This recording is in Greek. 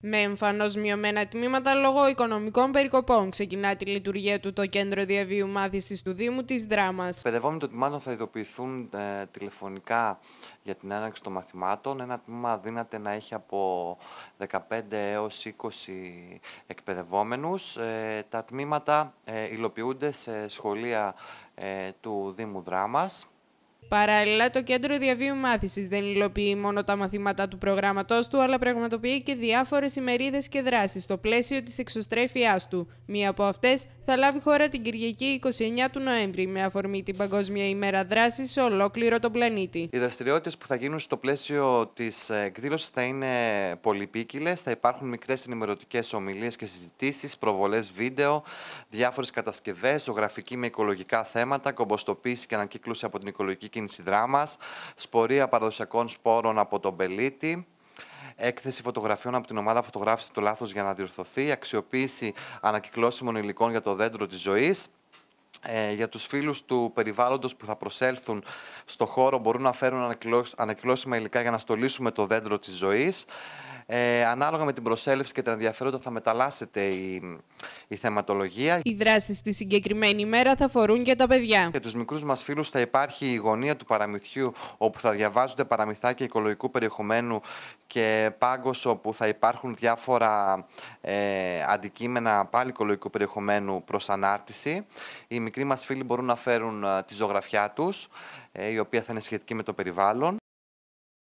Με εμφανώς μειωμένα τμήματα λόγω οικονομικών περικοπών, ξεκινά τη λειτουργία του το Κέντρο Διαβίου Μάθησης του Δήμου της Δράμας. Οι εκπαιδευόμενοι των τμήματων θα ειδοποιηθούν ε, τηλεφωνικά για την έναρξη των μαθημάτων. Ένα τμήμα δύναται να έχει από 15 έω 20 εκπαιδευόμενους. Ε, τα τμήματα ε, υλοποιούνται σε σχολεία του Δήμου Δράμας. Παράλληλα, το Κέντρο Διαβίου Μάθησης δεν υλοποιεί μόνο τα μαθήματά του προγράμματός του, αλλά πραγματοποιεί και διάφορες ημερίδες και δράσεις στο πλαίσιο της εξωστρέφειάς του. Μία από αυτές θα λάβει χώρα την Κυριακή 29 του Νοέμβρη, με αφορμή την Παγκόσμια ημέρα δράσης σε ολόκληρο τον πλανήτη. Οι δραστηριότητες που θα γίνουν στο πλαίσιο της ε, εκδήλωσης θα είναι πολυπίκυλες. Θα υπάρχουν μικρές ενημερωτικές ομιλίες και συζητήσεις, προβολές βίντεο, διάφορες κατασκευές, ζωγραφική με οικολογικά θέματα, κομποστοποίηση και ανακύκλωση από την οικολογική κίνηση δράμας, σπορία παραδοσιακών σπόρων από τον πελίτη, έκθεση φωτογραφιών από την ομάδα φωτογράφηση του λάθος για να διορθωθεί, αξιοποίηση ανακυκλώσιμων υλικών για το δέντρο της ζωής, ε, για τους φίλους του περιβάλλοντος που θα προσέλθουν στο χώρο μπορούν να φέρουν ανακυκλώσιμα υλικά για να στολίσουμε το δέντρο της ζωής. Ε, ανάλογα με την προσέλευση και την ενδιαφέροντα θα μεταλλάσσεται η, η θεματολογία. Οι δράσεις στη συγκεκριμένη ημέρα θα αφορούν και τα παιδιά. Για τους μικρούς μας φίλους θα υπάρχει η γωνία του παραμυθιού, όπου θα διαβάζονται παραμυθάκια οικολογικού περιεχομένου και πάγκος, όπου θα υπάρχουν διάφορα ε, αντικείμενα πάλι οικολογικού περιεχομένου προς ανάρτηση. Οι μικροί μας φίλοι μπορούν να φέρουν ε, τη ζωγραφιά τους, ε, η οποία θα είναι σχετική με το περιβάλλον.